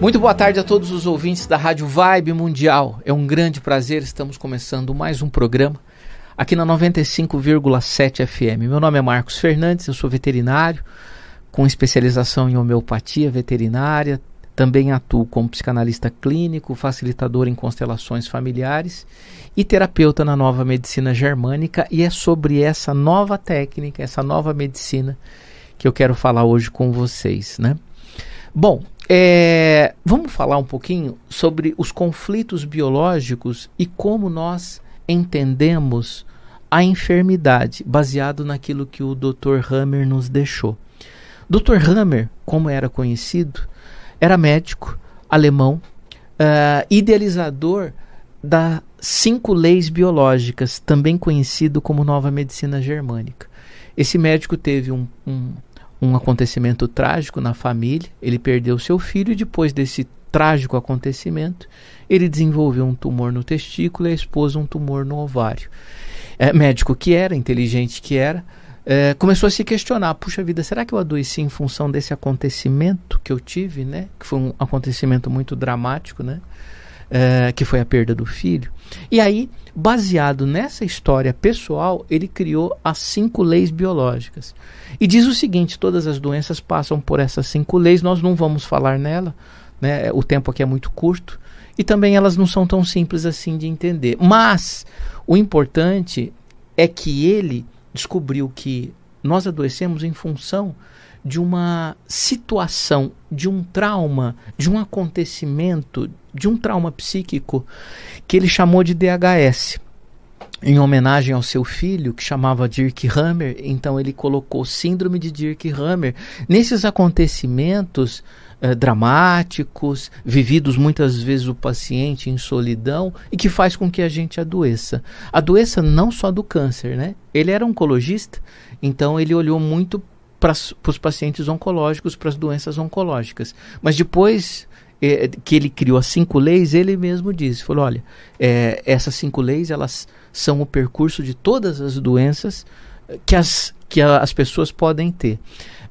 Muito boa tarde a todos os ouvintes da Rádio Vibe Mundial. É um grande prazer, estamos começando mais um programa aqui na 95,7 FM. Meu nome é Marcos Fernandes, eu sou veterinário com especialização em homeopatia veterinária, também atuo como psicanalista clínico, facilitador em constelações familiares e terapeuta na nova medicina germânica. E é sobre essa nova técnica, essa nova medicina que eu quero falar hoje com vocês, né? Bom, é, vamos falar um pouquinho sobre os conflitos biológicos e como nós entendemos a enfermidade, baseado naquilo que o Dr. Hammer nos deixou. Dr. Hammer, como era conhecido, era médico alemão, uh, idealizador das cinco leis biológicas, também conhecido como nova medicina germânica. Esse médico teve um, um um acontecimento trágico na família, ele perdeu seu filho e depois desse trágico acontecimento, ele desenvolveu um tumor no testículo e a esposa um tumor no ovário. É, médico que era, inteligente que era, é, começou a se questionar: puxa vida, será que eu adoeci em função desse acontecimento que eu tive, né? Que foi um acontecimento muito dramático, né? uh, que foi a perda do filho. E aí, baseado nessa história pessoal, ele criou as cinco leis biológicas. E diz o seguinte: todas as doenças passam por essas cinco leis, nós não vamos falar nela, né? o tempo aqui é muito curto. E também elas não são tão simples assim de entender. Mas o importante é que ele descobriu que nós adoecemos em função de uma situação, de um trauma, de um acontecimento, de um trauma psíquico que ele chamou de DHS. Em homenagem ao seu filho, que chamava Dirk Hammer, então ele colocou Síndrome de Dirk Hammer. Nesses acontecimentos eh, dramáticos, vividos muitas vezes o paciente em solidão, e que faz com que a gente adoeça. A doença não só do câncer, né? Ele era oncologista, então ele olhou muito para os pacientes oncológicos, para as doenças oncológicas. Mas depois é, que ele criou as cinco leis, ele mesmo disse, falou, olha, é, essas cinco leis, elas são o percurso de todas as doenças que as, que a, as pessoas podem ter,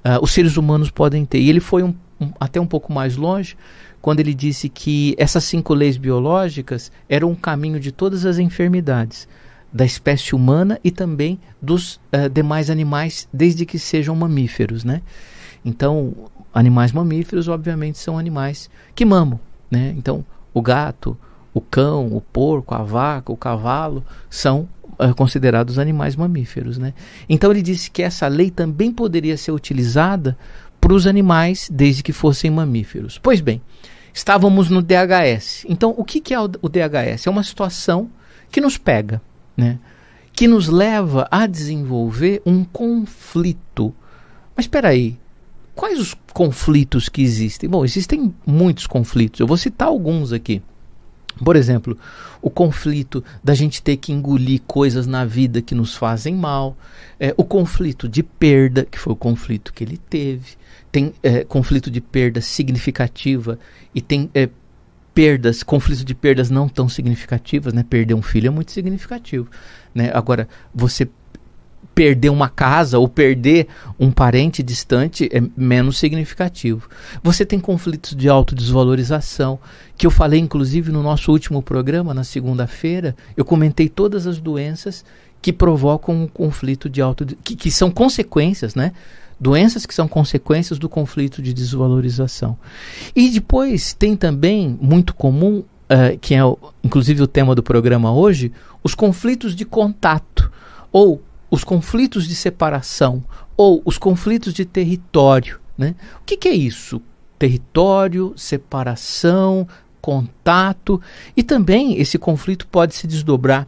uh, os seres humanos podem ter. E ele foi um, um, até um pouco mais longe, quando ele disse que essas cinco leis biológicas eram o um caminho de todas as enfermidades da espécie humana e também dos uh, demais animais, desde que sejam mamíferos, né? Então, animais mamíferos, obviamente, são animais que mamam. Né? Então, o gato, o cão, o porco, a vaca, o cavalo são eh, considerados animais mamíferos. Né? Então, ele disse que essa lei também poderia ser utilizada para os animais, desde que fossem mamíferos. Pois bem, estávamos no DHS. Então, o que, que é o DHS? É uma situação que nos pega, né? que nos leva a desenvolver um conflito. Mas espera aí, quais os conflitos que existem? Bom, existem muitos conflitos. Eu vou citar alguns aqui. Por exemplo, o conflito da gente ter que engolir coisas na vida que nos fazem mal, é, o conflito de perda, que foi o conflito que ele teve, tem é, conflito de perda significativa e tem é, perdas, conflito de perdas não tão significativas, né? Perder um filho é muito significativo, né? Agora, você perder uma casa ou perder um parente distante é menos significativo. Você tem conflitos de autodesvalorização, que eu falei inclusive no nosso último programa, na segunda-feira, eu comentei todas as doenças que provocam um conflito de auto que, que são consequências, né? Doenças que são consequências do conflito de desvalorização. E depois tem também, muito comum, uh, que é o, inclusive o tema do programa hoje, os conflitos de contato ou os conflitos de separação ou os conflitos de território. Né? O que, que é isso? Território, separação, contato e também esse conflito pode se desdobrar,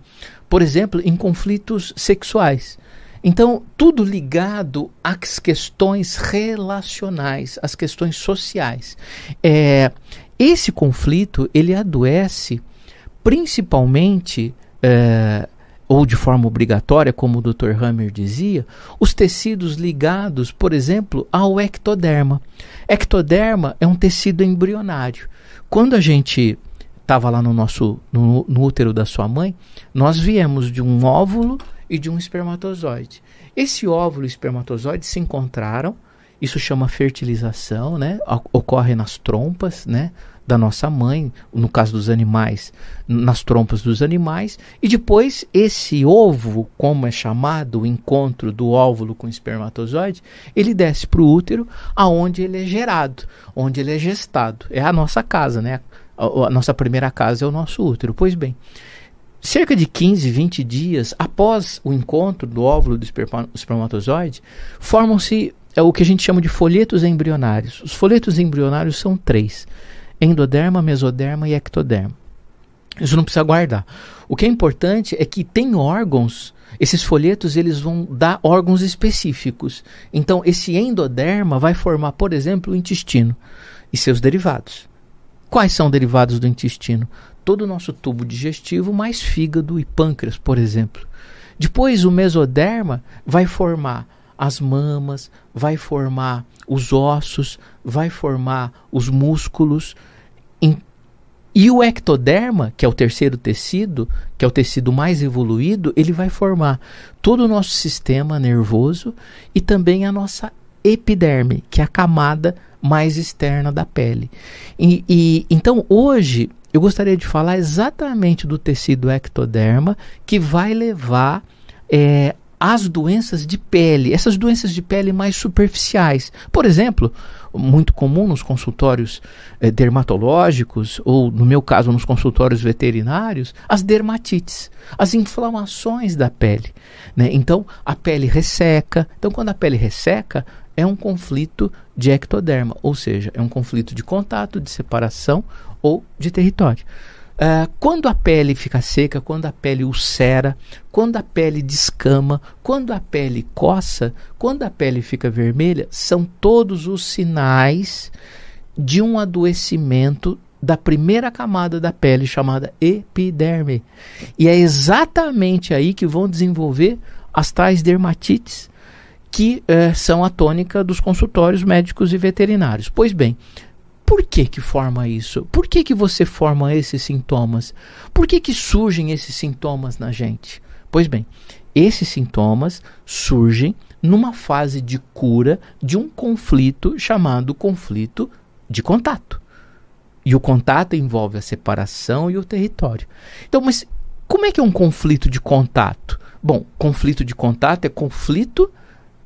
por exemplo, em conflitos sexuais. Então, tudo ligado às questões relacionais, às questões sociais. É, esse conflito ele adoece principalmente é, ou de forma obrigatória, como o Dr. Hammer dizia, os tecidos ligados, por exemplo, ao ectoderma. Ectoderma é um tecido embrionário. Quando a gente estava lá no nosso no, no, útero da sua mãe, nós viemos de um óvulo e de um espermatozoide. Esse óvulo e espermatozoide se encontraram, isso chama fertilização, né? Ocorre nas trompas, né? da nossa mãe, no caso dos animais, nas trompas dos animais, e depois esse ovo, como é chamado, o encontro do óvulo com o espermatozoide, ele desce para o útero, aonde ele é gerado, onde ele é gestado. É a nossa casa, né? A, nossa primeira casa é o nosso útero. Pois bem, cerca de 15, 20 dias após o encontro do óvulo do espermatozoide, formam-se é o que a gente chama de folhetos embrionários. Os folhetos embrionários são três endoderma, mesoderma e ectoderma. Isso não precisa guardar. O que é importante é que tem órgãos, esses folhetos eles vão dar órgãos específicos. Então esse endoderma vai formar, por exemplo, o intestino e seus derivados. Quais são derivados do intestino? Todo o nosso tubo digestivo, mais fígado e pâncreas, por exemplo. Depois o mesoderma vai formar as mamas, vai formar os ossos, vai formar os músculos. E o ectoderma, que é o terceiro tecido, que é o tecido mais evoluído, ele vai formar todo o nosso sistema nervoso e também a nossa epiderme, que é a camada mais externa da pele. E, e então hoje eu gostaria de falar exatamente do tecido ectoderma que vai levar é, as doenças de pele, essas doenças de pele mais superficiais. Por exemplo, muito comum nos consultórios eh, dermatológicos, ou no meu caso, nos consultórios veterinários, as dermatites, as inflamações da pele. Né? Então, a pele resseca. Então, quando a pele resseca, é um conflito de ectoderma, ou seja, é um conflito de contato, de separação ou de território. Uh, quando a pele fica seca, quando a pele ulcera, quando a pele descama, quando a pele coça, quando a pele fica vermelha, são todos os sinais de um adoecimento da primeira camada da pele chamada epiderme. E é exatamente aí que vão desenvolver as tais dermatites que eh, são a tônica dos consultórios médicos e veterinários. Pois bem, por que que forma isso? Por que que você forma esses sintomas? Por que que surgem esses sintomas na gente? Pois bem, esses sintomas surgem numa fase de cura de um conflito chamado conflito de contato. E o contato envolve a separação e o território. Então, mas como é que é um conflito de contato? Bom, conflito de contato é conflito.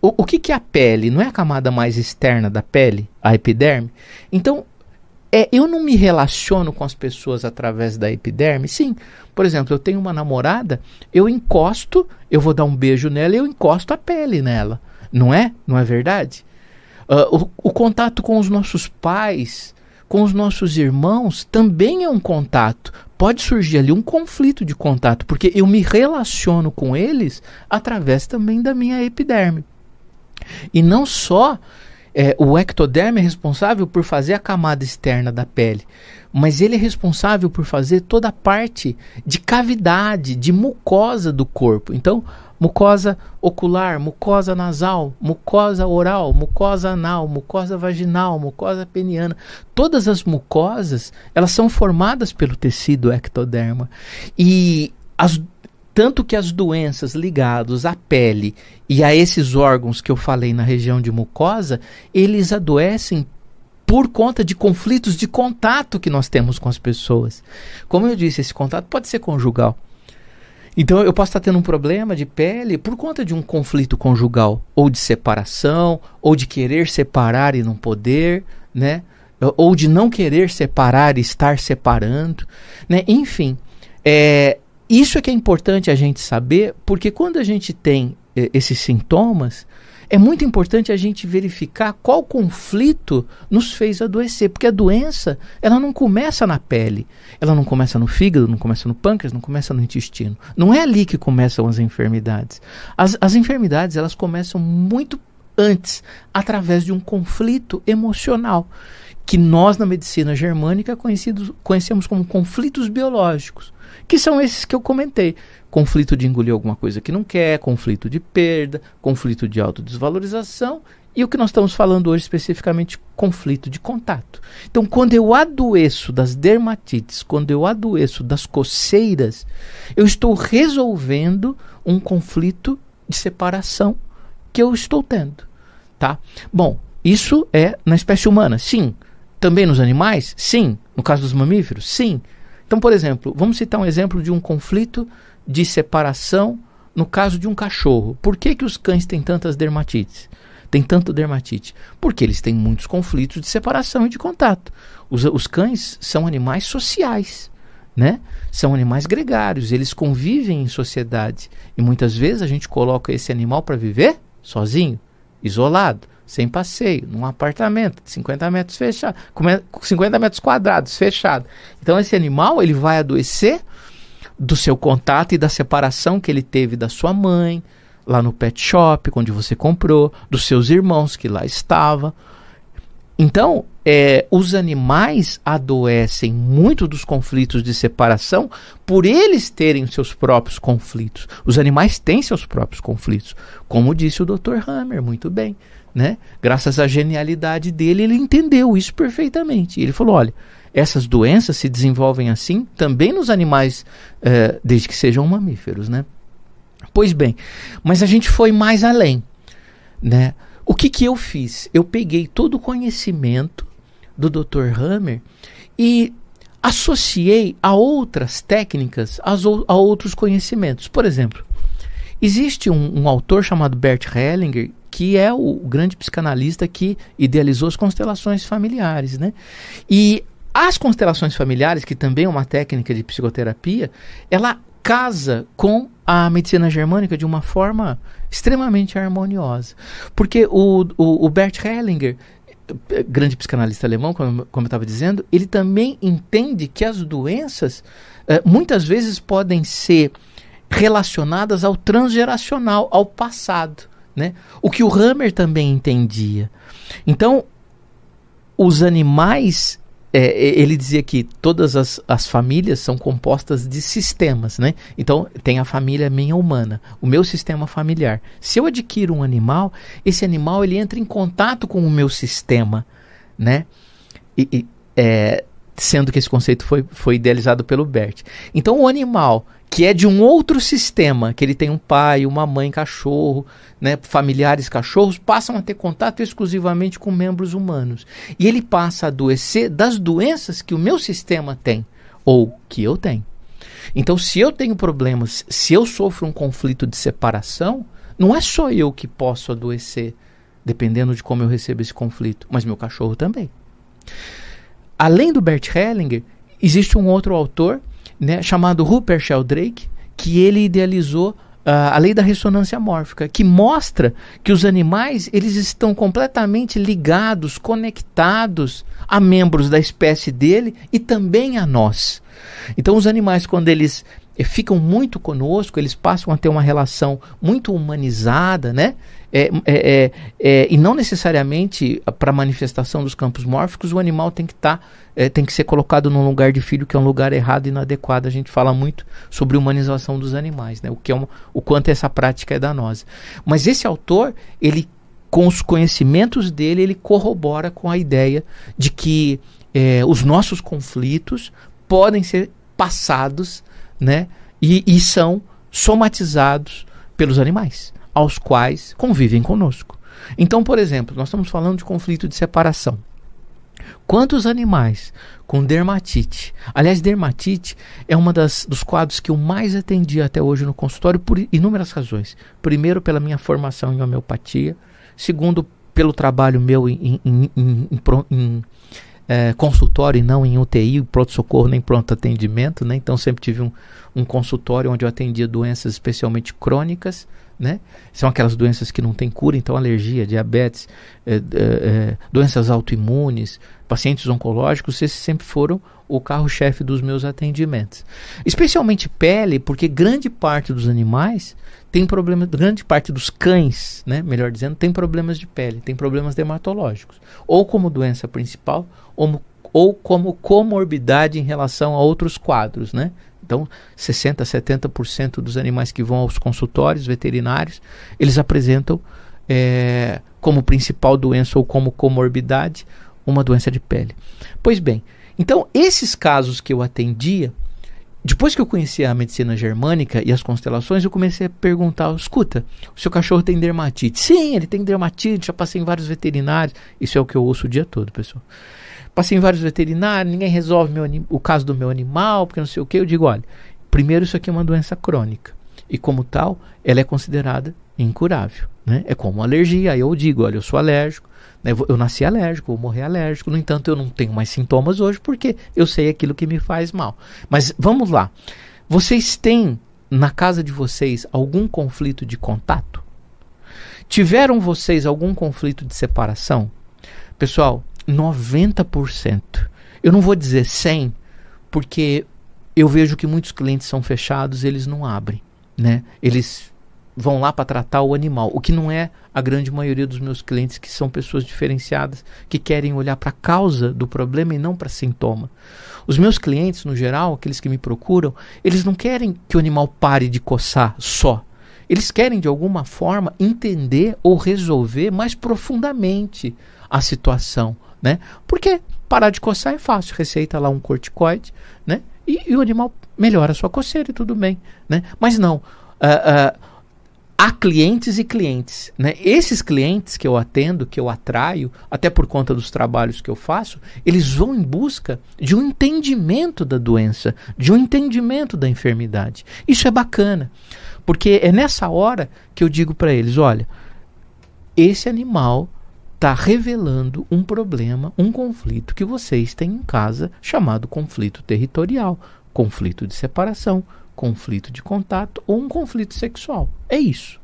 O, o que, que é a pele? Não é a camada mais externa da pele, a epiderme? Então, é, eu não me relaciono com as pessoas através da epiderme? Sim. Por exemplo, eu tenho uma namorada, eu encosto, eu vou dar um beijo nela e eu encosto a pele nela. Não é? Não é verdade? Uh, o, o contato com os nossos pais, com os nossos irmãos, também é um contato. Pode surgir ali um conflito de contato, porque eu me relaciono com eles através também da minha epiderme. E não só é, o ectoderme é responsável por fazer a camada externa da pele, mas ele é responsável por fazer toda a parte de cavidade, de mucosa do corpo. Então, mucosa ocular, mucosa nasal, mucosa oral, mucosa anal, mucosa vaginal, mucosa peniana. Todas as mucosas, elas são formadas pelo tecido ectoderma. E as tanto que as doenças ligadas à pele e a esses órgãos que eu falei na região de mucosa, eles adoecem por conta de conflitos de contato que nós temos com as pessoas. Como eu disse, esse contato pode ser conjugal. Então eu posso estar tendo um problema de pele por conta de um conflito conjugal, ou de separação, ou de querer separar e não poder, né? Ou de não querer separar e estar separando, né? Enfim, é, isso é que é importante a gente saber, porque quando a gente tem eh, esses sintomas, é muito importante a gente verificar qual conflito nos fez adoecer, porque a doença ela não começa na pele, ela não começa no fígado, não começa no pâncreas, não começa no intestino. Não é ali que começam as enfermidades. As, as enfermidades elas começam muito antes, através de um conflito emocional que nós na medicina germânica conhecidos, conhecemos como conflitos biológicos que são esses que eu comentei. Conflito de engolir alguma coisa que não quer, conflito de perda, conflito de autodesvalorização e o que nós estamos falando hoje especificamente, conflito de contato. Então, quando eu adoeço das dermatites, quando eu adoeço das coceiras, eu estou resolvendo um conflito de separação que eu estou tendo, tá? Bom, isso é na espécie humana, sim. Também nos animais? Sim. No caso dos mamíferos? Sim. Então, por exemplo, vamos citar um exemplo de um conflito de separação no caso de um cachorro. Por que, que os cães têm tantas dermatites? Tem tanto dermatite? Porque eles têm muitos conflitos de separação e de contato. Os, os cães são animais sociais. Né? São animais gregários, eles convivem em sociedade. E muitas vezes a gente coloca esse animal para viver sozinho, isolado sem passeio, num apartamento de 50 metros fechado, 50 metros quadrados fechado. Então esse animal ele vai adoecer do seu contato e da separação que ele teve da sua mãe lá no pet shop onde você comprou, dos seus irmãos que lá estava. Então é, os animais adoecem muito dos conflitos de separação por eles terem seus próprios conflitos. Os animais têm seus próprios conflitos, como disse o Dr. Hammer muito bem né? Graças à genialidade dele, ele entendeu isso perfeitamente. Ele falou: olha, essas doenças se desenvolvem assim também nos animais, eh, desde que sejam mamíferos, né? Pois bem, mas a gente foi mais além, né? O que, que eu fiz? Eu peguei todo o conhecimento do Dr. Hammer e associei a outras técnicas, a outros conhecimentos. Por exemplo, existe um, um autor chamado Bert Hellinger que é o grande psicanalista que idealizou as constelações familiares, né? E as constelações familiares, que também é uma técnica de psicoterapia, ela casa com a medicina germânica de uma forma extremamente harmoniosa. Porque o, o, o Bert Hellinger, grande psicanalista alemão, como, como eu estava dizendo, ele também entende que as doenças eh, muitas vezes podem ser relacionadas ao transgeracional, ao passado. Né? O que o Hammer também entendia. Então, os animais, é, ele dizia que todas as, as famílias são compostas de sistemas, né? Então, tem a família minha humana, o meu sistema familiar. Se eu adquiro um animal, esse animal ele entra em contato com o meu sistema, né? E, e é, sendo que esse conceito foi, foi idealizado pelo Bert. Então, o animal que é de um outro sistema, que ele tem um pai, uma mãe cachorro, né, familiares cachorros, passam a ter contato exclusivamente com membros humanos. E ele passa a adoecer das doenças que o meu sistema tem ou que eu tenho. Então, se eu tenho problemas, se eu sofro um conflito de separação, não é só eu que posso adoecer, dependendo de como eu recebo esse conflito, mas meu cachorro também. Além do Bert Hellinger, existe um outro autor né, chamado Rupert Sheldrake, que ele idealizou Uh, a lei da ressonância mórfica, que mostra que os animais eles estão completamente ligados, conectados a membros da espécie dele e também a nós. Então, os animais, quando eles eh, ficam muito conosco, eles passam a ter uma relação muito humanizada, né? É, é, é, é e não necessariamente para a manifestação dos campos mórficos o animal tem que estar, tá, eh, tem que ser colocado num lugar de filho que é um lugar errado e inadequado. A gente fala muito sobre humanização dos animais, né? O que é uma, o quanto essa prática é danosa. Mas esse autor, ele com os conhecimentos dele, ele corrobora com a ideia de que eh, os nossos conflitos podem ser passados né? E, e são somatizados pelos animais, aos quais convivem conosco. Então, por exemplo, nós estamos falando de conflito de separação. Quantos animais com dermatite? Aliás, dermatite é uma das dos quadros que eu mais atendi até hoje no consultório por inúmeras razões. Primeiro, pela minha formação em homeopatia. Segundo, pelo trabalho meu em, em, em, em é, consultório e não em UTI, pronto-socorro nem pronto-atendimento, né? Então sempre tive um, um consultório onde eu atendia doenças especialmente crônicas né? São aquelas doenças que não têm cura, então alergia, diabetes, é, é, doenças autoimunes, pacientes oncológicos, esses sempre foram o carro-chefe dos meus atendimentos. Especialmente pele, porque grande parte dos animais tem problemas, grande parte dos cães, né, melhor dizendo, tem problemas de pele, tem problemas dermatológicos, ou como doença principal, ou, ou como comorbidade em relação a outros quadros, né? Então, 60%, 70% dos animais que vão aos consultórios veterinários, eles apresentam é, como principal doença ou como comorbidade uma doença de pele. Pois bem, então esses casos que eu atendia, depois que eu conheci a medicina germânica e as constelações, eu comecei a perguntar: escuta, o seu cachorro tem dermatite? Sim, ele tem dermatite, já passei em vários veterinários. Isso é o que eu ouço o dia todo, pessoal. Passei em vários veterinários, ninguém resolve meu, o caso do meu animal, porque não sei o que. Eu digo, olha, primeiro isso aqui é uma doença crônica. E como tal, ela é considerada incurável. Né? É como alergia. Aí eu digo, olha, eu sou alérgico, né? eu nasci alérgico, vou morrer alérgico. No entanto, eu não tenho mais sintomas hoje porque eu sei aquilo que me faz mal. Mas vamos lá. Vocês têm na casa de vocês algum conflito de contato? Tiveram vocês algum conflito de separação? Pessoal, 90%. Eu não vou dizer 100, porque eu vejo que muitos clientes são fechados, eles não abrem, né? Eles vão lá para tratar o animal, o que não é a grande maioria dos meus clientes que são pessoas diferenciadas, que querem olhar para a causa do problema e não para sintoma. Os meus clientes, no geral, aqueles que me procuram, eles não querem que o animal pare de coçar só. Eles querem de alguma forma entender ou resolver mais profundamente a situação né? Porque parar de coçar é fácil, receita lá um corticoide, né? E, e o animal melhora a sua coceira e tudo bem, né? Mas não, uh, uh, há clientes e clientes, né? Esses clientes que eu atendo, que eu atraio, até por conta dos trabalhos que eu faço, eles vão em busca de um entendimento da doença, de um entendimento da enfermidade. Isso é bacana, porque é nessa hora que eu digo para eles, olha, esse animal está revelando um problema, um conflito que vocês têm em casa, chamado conflito territorial, conflito de separação, conflito de contato ou um conflito sexual. É isso.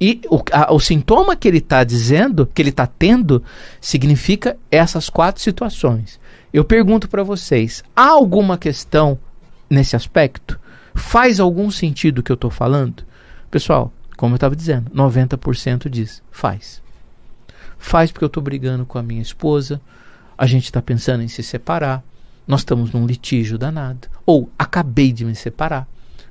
E o, a, o sintoma que ele está dizendo, que ele está tendo, significa essas quatro situações. Eu pergunto para vocês: há alguma questão nesse aspecto? Faz algum sentido o que eu estou falando? Pessoal, como eu estava dizendo, 90% diz: faz faz porque eu estou brigando com a minha esposa, a gente está pensando em se separar, nós estamos num litígio danado, ou acabei de me separar.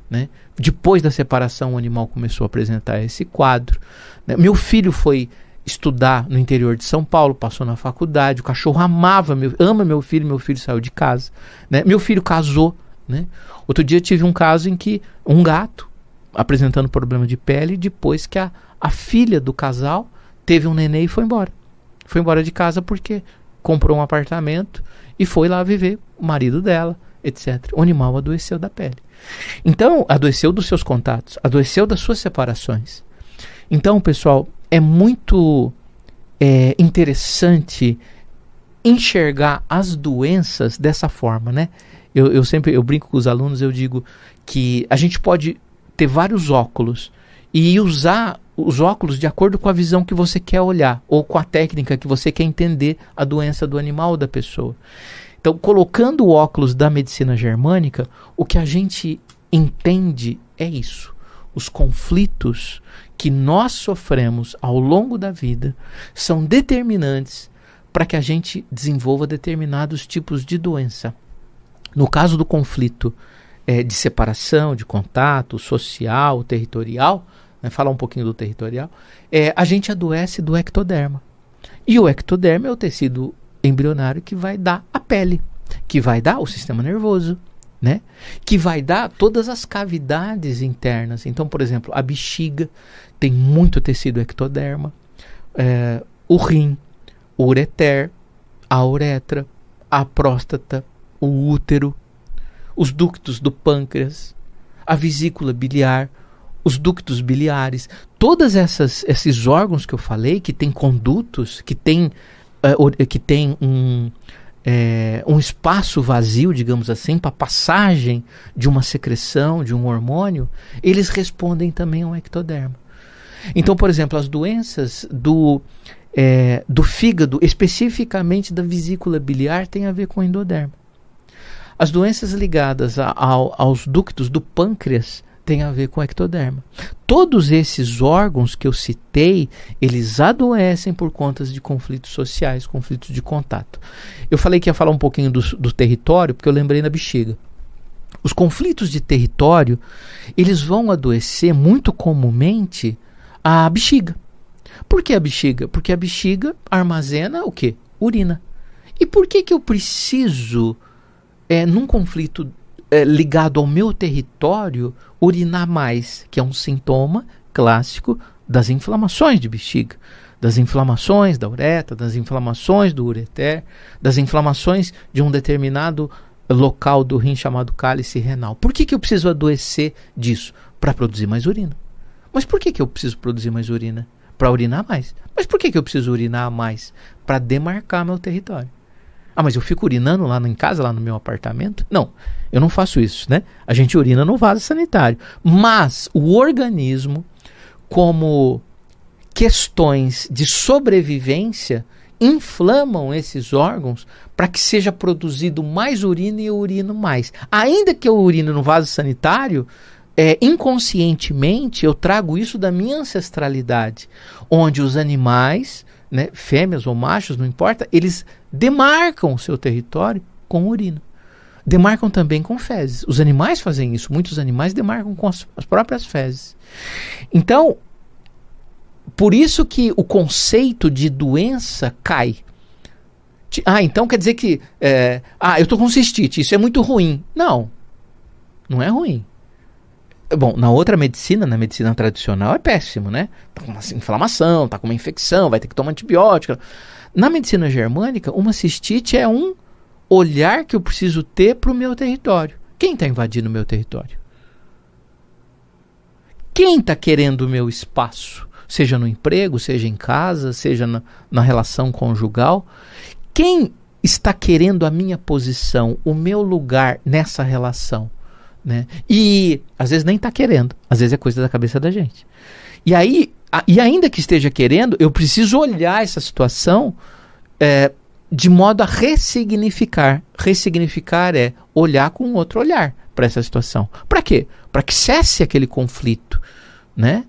Né? Depois da separação, o animal começou a apresentar esse quadro. Né? Meu filho foi estudar no interior de São Paulo, passou na faculdade, o cachorro amava, meu, ama meu filho, meu filho saiu de casa. Né? Meu filho casou. Né? Outro dia tive um caso em que um gato apresentando problema de pele, depois que a, a filha do casal teve um neném e foi embora. Foi embora de casa porque comprou um apartamento e foi lá viver o marido dela, etc. O animal adoeceu da pele. Então, adoeceu dos seus contatos, adoeceu das suas separações. Então, pessoal, é muito é, interessante enxergar as doenças dessa forma, né? Eu, eu sempre eu brinco com os alunos, eu digo que a gente pode ter vários óculos e usar os óculos de acordo com a visão que você quer olhar ou com a técnica que você quer entender a doença do animal ou da pessoa. Então, colocando o óculos da medicina germânica, o que a gente entende é isso. Os conflitos que nós sofremos ao longo da vida são determinantes para que a gente desenvolva determinados tipos de doença. No caso do conflito é, de separação, de contato social, territorial, né, falar um pouquinho do territorial, é, a gente adoece do ectoderma. E o ectoderma é o tecido embrionário que vai dar a pele, que vai dar o sistema nervoso, né? Que vai dar todas as cavidades internas. Então, por exemplo, a bexiga tem muito tecido ectoderma, é, o rim, o ureter, a uretra, a próstata, o útero, os ductos do pâncreas, a vesícula biliar, os ductos biliares, todas essas esses órgãos que eu falei que tem condutos, que tem eh, que tem um é, um espaço vazio, digamos assim, para passagem de uma secreção, de um hormônio, eles respondem também ao ectoderma. Então, por exemplo, as doenças do, é, do fígado, especificamente da vesícula biliar, tem a ver com o endoderma. As doenças ligadas a, a, aos ductos do pâncreas tem a ver com ectoderma. Todos esses órgãos que eu citei, eles adoecem por conta de conflitos sociais, conflitos de contato. Eu falei que ia falar um pouquinho do, do território, porque eu lembrei na bexiga. Os conflitos de território, eles vão adoecer muito comumente a bexiga. Por que a bexiga? Porque a bexiga armazena o que? Urina. E por que, que eu preciso, é, num conflito é, ligado ao meu território, urinar mais, que é um sintoma clássico das inflamações de bexiga, das inflamações da uretra, das inflamações do ureter, das inflamações de um determinado local do rim chamado cálice renal. Por que, que eu preciso adoecer disso? Para produzir mais urina. Mas por que, que eu preciso produzir mais urina? Para urinar mais. Mas por que, que eu preciso urinar mais? Para demarcar meu território. Ah, mas eu fico urinando lá em casa, lá no meu apartamento? Não, eu não faço isso, né? A gente urina no vaso sanitário. Mas o organismo, como questões de sobrevivência, inflamam esses órgãos para que seja produzido mais urina e eu urino mais. Ainda que eu urino no vaso sanitário, é, inconscientemente eu trago isso da minha ancestralidade, onde os animais né, fêmeas ou machos, não importa, eles demarcam o seu território com urina. Demarcam também com fezes. Os animais fazem isso, muitos animais demarcam com as, as próprias fezes. Então, por isso que o conceito de doença cai. Ah, então quer dizer que. É, ah, eu estou com cistite, isso é muito ruim. Não, não é ruim. Bom, na outra medicina, na medicina tradicional, é péssimo, né? Tá com uma inflamação, tá com uma infecção, vai ter que tomar antibiótico. Na medicina germânica, uma cistite é um olhar que eu preciso ter para o meu território. Quem está invadindo o meu território? Quem está querendo o meu espaço? Seja no emprego, seja em casa, seja na, na relação conjugal. Quem está querendo a minha posição, o meu lugar nessa relação? Né? E às vezes nem está querendo, às vezes é coisa da cabeça da gente. E aí, a, e ainda que esteja querendo, eu preciso olhar essa situação é, de modo a ressignificar. Ressignificar é olhar com outro olhar para essa situação. Para quê? Para que cesse aquele conflito, né?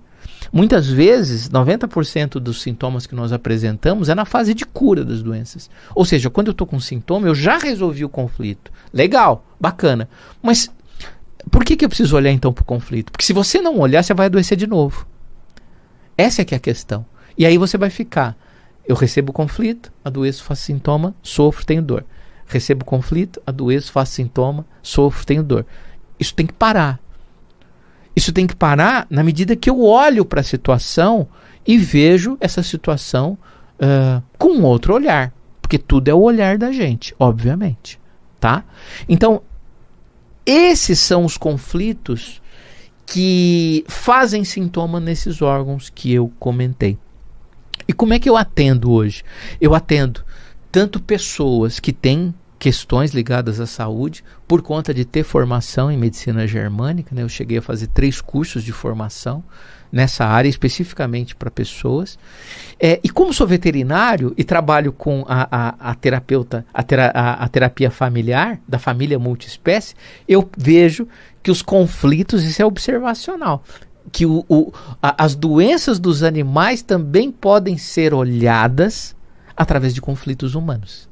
Muitas vezes, 90% dos sintomas que nós apresentamos é na fase de cura das doenças. Ou seja, quando eu estou com um sintoma, eu já resolvi o conflito. Legal, bacana. Mas por que, que eu preciso olhar então para o conflito? Porque se você não olhar, você vai adoecer de novo. Essa é que é a questão. E aí você vai ficar. Eu recebo o conflito, adoeço, faço sintoma, sofro, tenho dor. Recebo o conflito, adoeço, faço sintoma, sofro, tenho dor. Isso tem que parar. Isso tem que parar na medida que eu olho para a situação e vejo essa situação uh, com outro olhar. Porque tudo é o olhar da gente, obviamente. Tá? Então, esses são os conflitos que fazem sintoma nesses órgãos que eu comentei. E como é que eu atendo hoje? Eu atendo tanto pessoas que têm questões ligadas à saúde por conta de ter formação em medicina germânica. Né? Eu cheguei a fazer três cursos de formação nessa área, especificamente para pessoas. É, e como sou veterinário e trabalho com a, a, a terapeuta, a, ter a, a terapia familiar, da família multiespécie, eu vejo que os conflitos, isso é observacional, que o, o, a, as doenças dos animais também podem ser olhadas através de conflitos humanos.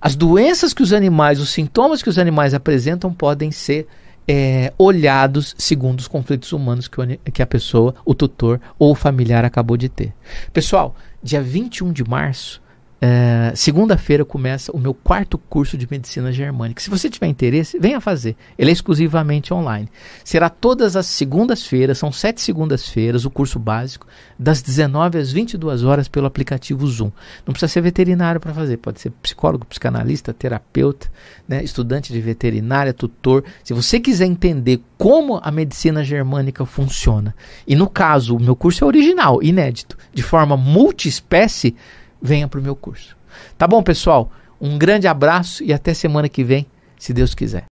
As doenças que os animais, os sintomas que os animais apresentam podem ser é, olhados segundo os conflitos humanos que, o, que a pessoa, o tutor ou o familiar acabou de ter. Pessoal, dia 21 de março é, Segunda-feira começa o meu quarto curso de medicina germânica. Se você tiver interesse, venha fazer. Ele é exclusivamente online. Será todas as segundas-feiras, são sete segundas-feiras, o curso básico, das 19 às 22 horas pelo aplicativo Zoom. Não precisa ser veterinário para fazer, pode ser psicólogo, psicanalista, terapeuta, né, estudante de veterinária, tutor. Se você quiser entender como a medicina germânica funciona, e no caso, o meu curso é original, inédito, de forma multiespécie, venha para o meu curso. Tá bom, pessoal? Um grande abraço e até semana que vem, se Deus quiser.